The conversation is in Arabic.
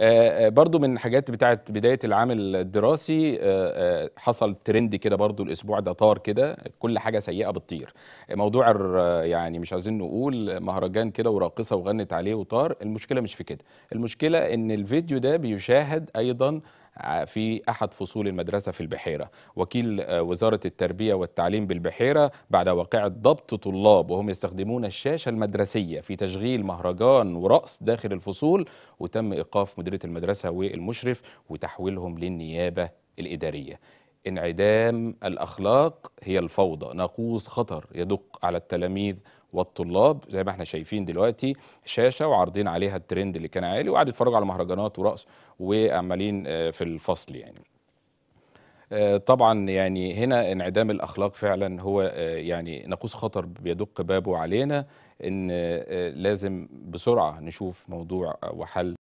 آه، آه، برضو من حاجات بتاعه بدايه العام الدراسي آه، حصل ترند كده برضو الاسبوع ده طار كده كل حاجه سيئه بتطير موضوع يعني مش عايزين نقول مهرجان كده وراقصه وغنت عليه وطار المشكله مش في كده المشكله ان الفيديو ده بيشاهد ايضا في أحد فصول المدرسة في البحيرة وكيل آه، وزارة التربية والتعليم بالبحيرة بعد واقعة ضبط طلاب وهم يستخدمون الشاشة المدرسية في تشغيل مهرجان ورقص داخل الفصول وتم إيقاف مديرية المدرسة والمشرف وتحويلهم للنيابة الإدارية انعدام الاخلاق هي الفوضى ناقوس خطر يدق على التلاميذ والطلاب زي ما احنا شايفين دلوقتي شاشه وعارضين عليها الترند اللي كان عالي وقاعد يتفرجوا على مهرجانات ورقص وعمالين آه، في الفصل يعني آه، طبعا يعني هنا انعدام الاخلاق فعلا هو آه، يعني ناقوس خطر بيدق بابه علينا ان لازم بسرعه نشوف موضوع وحل